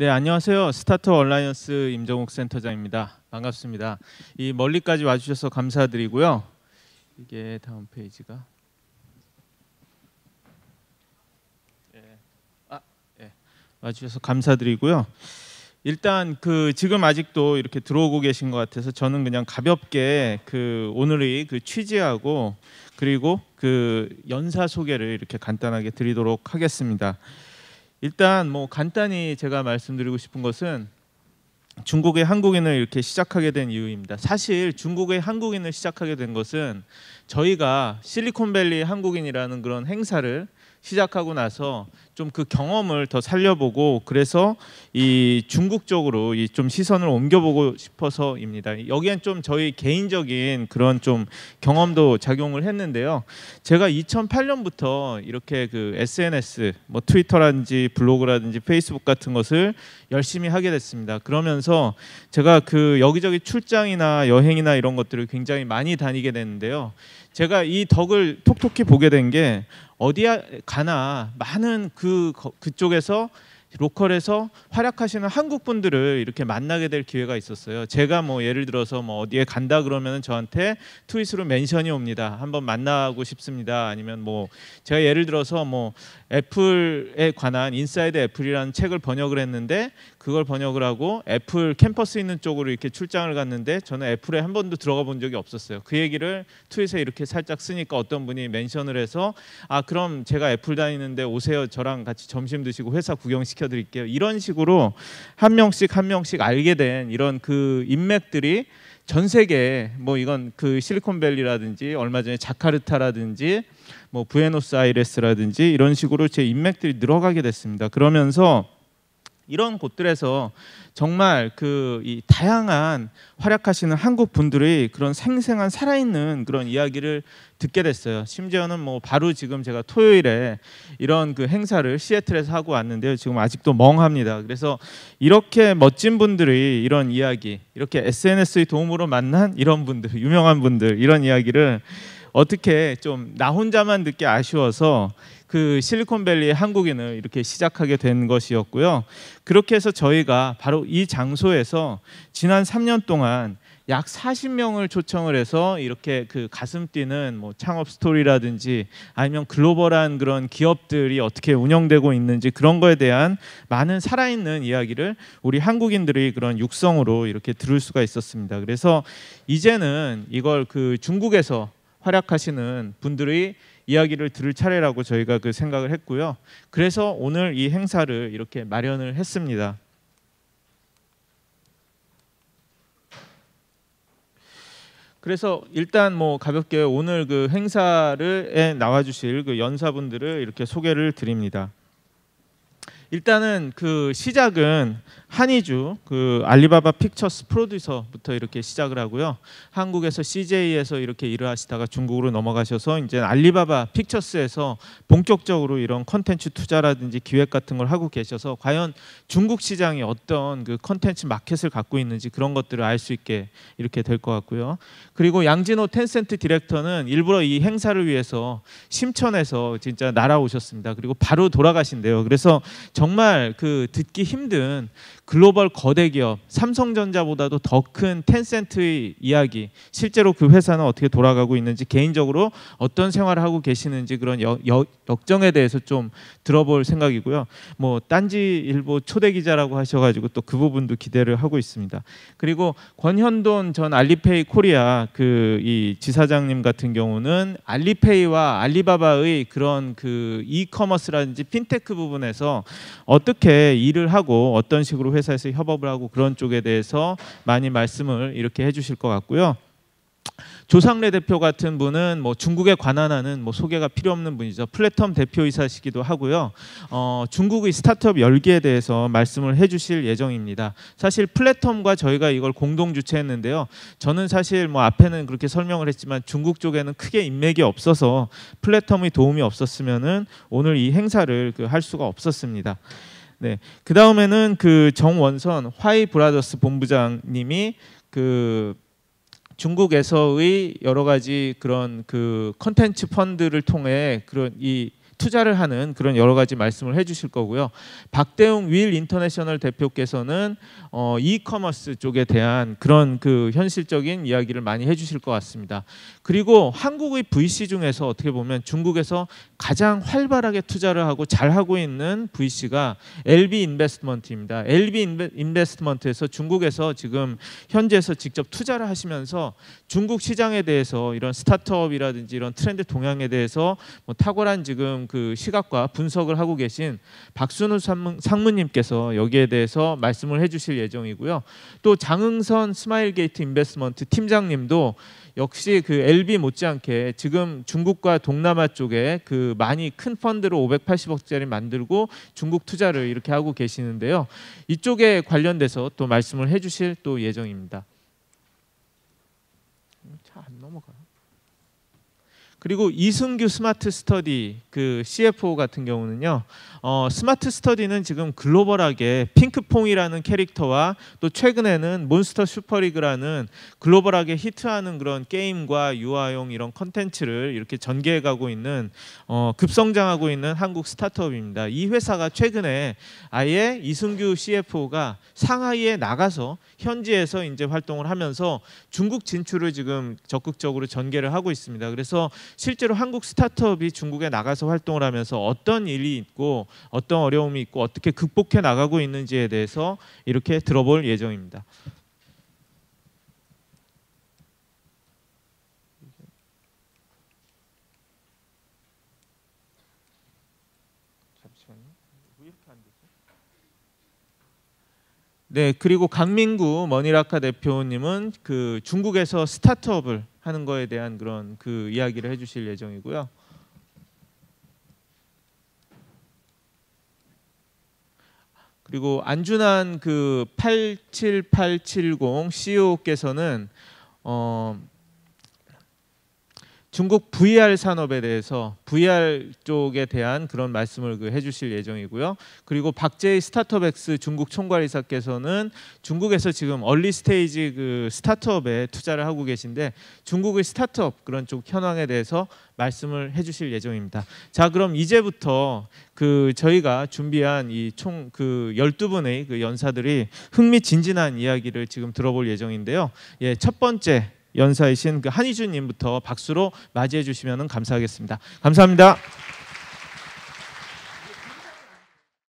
네, 안녕하세요. 스타트 얼라이언스 임정욱 센터장입니다. 반갑습니다. 이 멀리까지 와 주셔서 감사드리고요. 이게 다음 페이지가 예. 아, 예. 와 주셔서 감사드리고요. 일단 그 지금 아직도 이렇게 들어오고 계신 것 같아서 저는 그냥 가볍게 그 오늘의 그 취지하고 그리고 그 연사 소개를 이렇게 간단하게 드리도록 하겠습니다. 일단 뭐 간단히 제가 말씀드리고 싶은 것은 중국의 한국인을 이렇게 시작하게 된 이유입니다. 사실 중국의 한국인을 시작하게 된 것은 저희가 실리콘밸리 한국인이라는 그런 행사를 시작하고 나서 좀 그 경험을 더 살려보고 그래서 이 중국 쪽으로 이 좀 시선을 옮겨보고 싶어서입니다. 여기엔 좀 저희 개인적인 그런 좀 경험도 작용을 했는데요. 제가 2008년부터 이렇게 그 SNS 뭐 트위터라든지 블로그라든지 페이스북 같은 것을 열심히 하게 됐습니다. 그러면서 제가 그 여기저기 출장이나 여행이나 이런 것들을 굉장히 많이 다니게 됐는데요. 제가 이 덕을 톡톡히 보게 된게 어디야 가나 많은 그 그쪽에서 로컬에서 활약하시는 한국 분들을 이렇게 만나게 될 기회가 있었어요. 제가 뭐 예를 들어서 뭐 어디에 간다 그러면 저한테 트윗으로 멘션이 옵니다. 한번 만나고 싶습니다. 아니면 뭐 제가 예를 들어서 뭐 애플에 관한 인사이드 애플이라는 책을 번역을 했는데 그걸 번역을 하고 애플 캠퍼스 있는 쪽으로 이렇게 출장을 갔는데 저는 애플에 한 번도 들어가 본 적이 없었어요. 그 얘기를 트윗에 이렇게 살짝 쓰니까 어떤 분이 멘션을 해서 아 그럼 제가 애플 다니는데 오세요 저랑 같이 점심 드시고 회사 구경 시켜 드릴게요. 이런 식으로 한 명씩 한 명씩 알게 된 이런 그 인맥들이 전 세계 뭐 이건 그 실리콘밸리라든지 얼마 전에 자카르타라든지 뭐 부에노스아이레스라든지 이런 식으로 제 인맥들이 늘어가게 됐습니다. 그러면서 이런 곳들에서 정말 그이 다양한 활약하시는 한국 분들의 그런 생생한 살아있는 그런 이야기를 듣게 됐어요. 심지어는 뭐 바로 지금 제가 토요일에 이런 그 행사를 시애틀에서 하고 왔는데요. 지금 아직도 멍합니다. 그래서 이렇게 멋진 분들의 이런 이야기, 이렇게 SNS의 도움으로 만난 이런 분들, 유명한 분들 이런 이야기를 어떻게 좀 나 혼자만 듣기 아쉬워서 그 실리콘밸리의 한국인을 이렇게 시작하게 된 것이었고요. 그렇게 해서 저희가 바로 이 장소에서 지난 3년 동안 약 40명을 초청을 해서 이렇게 그 가슴 뛰는 뭐 창업 스토리라든지 아니면 글로벌한 그런 기업들이 어떻게 운영되고 있는지 그런 거에 대한 많은 살아있는 이야기를 우리 한국인들의 그런 육성으로 이렇게 들을 수가 있었습니다. 그래서 이제는 이걸 그 중국에서 활약하시는 분들의 이야기를 들을 차례라고 저희가 그 생각을 했고요. 그래서 오늘 이 행사를 이렇게 마련을 했습니다. 그래서 일단 뭐 가볍게 오늘 그 행사를 나와주실 그 연사분들을 이렇게 소개를 드립니다. 일단은 그 시작은 한이주 그 알리바바 픽처스 프로듀서부터 이렇게 시작을 하고요. 한국에서 CJ에서 이렇게 일을 하시다가 중국으로 넘어가셔서 이제 알리바바 픽처스에서 본격적으로 이런 컨텐츠 투자라든지 기획 같은 걸 하고 계셔서 과연 중국 시장이 어떤 그 컨텐츠 마켓을 갖고 있는지 그런 것들을 알 수 있게 이렇게 될 것 같고요. 그리고 양진호 텐센트 디렉터는 일부러 이 행사를 위해서 심천에서 진짜 날아오셨습니다. 그리고 바로 돌아가신대요. 그래서 정말 그 듣기 힘든 글로벌 거대 기업 삼성전자보다도 더 큰 텐센트의 이야기 실제로 그 회사는 어떻게 돌아가고 있는지 개인적으로 어떤 생활을 하고 계시는지 그런 여, 여, 역정에 대해서 좀 들어볼 생각이고요. 뭐 딴지일보 초대 기자라고 하셔가지고 또 그 부분도 기대를 하고 있습니다. 그리고 권현돈 전 알리페이 코리아 그 이 지사장님 같은 경우는 알리페이와 알리바바의 그런 그 이커머스라든지 핀테크 부분에서 어떻게 일을 하고 어떤 식으로 회사에서 협업을 하고 그런 쪽에 대해서 많이 말씀을 이렇게 해주실 것 같고요. 조상래 대표 같은 분은 뭐 중국에 관한하는 뭐 소개가 필요 없는 분이죠. 플랫텀 대표이사시기도 하고요. 어, 중국의 스타트업 열기에 대해서 말씀을 해주실 예정입니다. 사실 플랫텀과 저희가 이걸 공동 주최했는데요. 저는 사실 뭐 앞에는 그렇게 설명을 했지만 중국 쪽에는 크게 인맥이 없어서 플랫텀의 도움이 없었으면은 오늘 이 행사를 그 할 수가 없었습니다. 네, 그 다음에는 그 정원선 화이 브라더스 본부장님이 그 중국에서의 여러 가지 그런 그 컨텐츠 펀드를 통해 그런 이 투자를 하는 그런 여러 가지 말씀을 해주실 거고요. 박대웅 윌 인터내셔널 대표께서는 어, 이커머스 쪽에 대한 그런 그 현실적인 이야기를 많이 해주실 것 같습니다. 그리고 한국의 VC 중에서 어떻게 보면 중국에서 가장 활발하게 투자를 하고 잘 하고 있는 VC가 LB 인베스트먼트입니다. LB 인베스트먼트에서 중국에서 지금 현지에서 직접 투자를 하시면서 중국 시장에 대해서 이런 스타트업이라든지 이런 트렌드 동향에 대해서 뭐 탁월한 지금 그 시각과 분석을 하고 계신 박순우 상무, 님께서 여기에 대해서 말씀을 해주실 예정이고요. 또 장흥선 스마일게이트 인베스먼트 팀장님도 역시 그 LB 못지않게 지금 중국과 동남아 쪽에 그 많이 큰 펀드로 580억짜리 만들고 중국 투자를 이렇게 하고 계시는데요. 이쪽에 관련돼서 또 말씀을 해주실 또 예정입니다. 잘안 넘어가요. 그리고 이승규 스마트 스터디 그 CFO 같은 경우는요. 어, 스마트 스터디는 지금 글로벌하게 핑크퐁이라는 캐릭터와 또 최근에는 몬스터 슈퍼리그라는 글로벌하게 히트하는 그런 게임과 유아용 이런 컨텐츠를 이렇게 전개해 가고 있는 어, 급성장하고 있는 한국 스타트업입니다. 이 회사가 최근에 아예 이승규 CFO가 상하이에 나가서 현지에서 이제 활동을 하면서 중국 진출을 지금 적극적으로 전개를 하고 있습니다. 그래서 실제로 한국 스타트업이 중국에 나가서 활동을 하면서 어떤 일이 있고 어떤 어려움이 있고 어떻게 극복해 나가고 있는지에 대해서 이렇게 들어볼 예정입니다. 네, 그리고 강민구 머니라카 대표님은 그 중국에서 스타트업을 하는 거에 대한 그런 그 이야기를 해주실 예정이고요. 그리고 안준환 그87870 CEO께서는 어 중국 VR 산업에 대해서 VR 쪽에 대한 그런 말씀을 그 해주실 예정이고요. 그리고 박재희 스타트업엑스 중국 총괄이사께서는 중국에서 지금 얼리 스테이지 그 스타트업에 투자를 하고 계신데 중국의 스타트업 그런 쪽 현황에 대해서 말씀을 해주실 예정입니다. 자 그럼 이제부터 그 저희가 준비한 이총그 12분의 그 연사들이 흥미진진한 이야기를 지금 들어볼 예정인데요. 예, 첫 번째 연사이신 그 한희준님부터 박수로 맞이해 주시면 감사하겠습니다. 감사합니다.